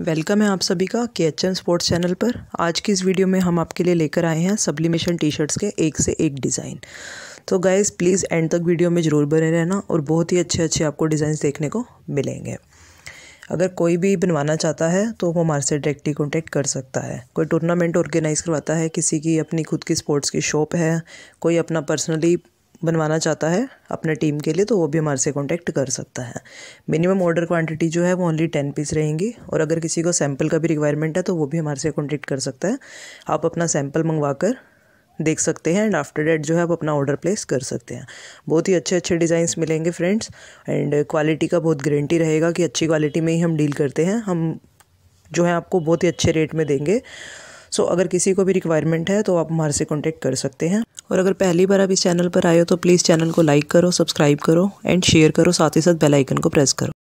welcome है आप सभी का के एच एम स्पोर्ट्स चैनल पर आज की इस वीडियो में हम आपके लिए लेकर आए हैं सब्लिमेशन टी शर्ट्स के एक से एक डिज़ाइन तो गाइज़ प्लीज़ एंड तक वीडियो में ज़रूर बने रहना और बहुत ही अच्छे अच्छे आपको डिज़ाइन देखने को मिलेंगे अगर कोई भी बनवाना चाहता है तो वो हमारे से डायरेक्टली कॉन्टेक्ट कर सकता है कोई टूर्नामेंट ऑर्गेनाइज़ करवाता है किसी की अपनी खुद की स्पोर्ट्स की शॉप है कोई अपना पर्सनली बनवाना चाहता है अपने टीम के लिए तो वो भी हमारे से कॉन्टैक्ट कर सकता है मिनिमम ऑर्डर क्वांटिटी जो है वो ओनली टेन पीस रहेंगी और अगर किसी को सैम्पल का भी रिक्वायरमेंट है तो वो भी हमारे से कॉन्टेक्ट कर सकता है आप अपना सैंपल मंगवा कर देख सकते हैं एंड आफ्टर डेट जो है आप अपना ऑर्डर प्लेस कर सकते हैं बहुत ही अच्छे अच्छे डिज़ाइंस मिलेंगे फ्रेंड्स एंड क्वालिटी का बहुत गारंटी रहेगा कि अच्छी क्वालिटी में ही हम डील करते हैं हम जो है आपको बहुत ही अच्छे रेट में देंगे सो अगर किसी को भी रिक्वायरमेंट है तो आप हमारे से कॉन्टेक्ट कर सकते हैं और अगर पहली बार आप इस चैनल पर आए हो तो प्लीज़ चैनल को लाइक करो सब्सक्राइब करो एंड शेयर करो साथ ही साथ बेलाइकन को प्रेस करो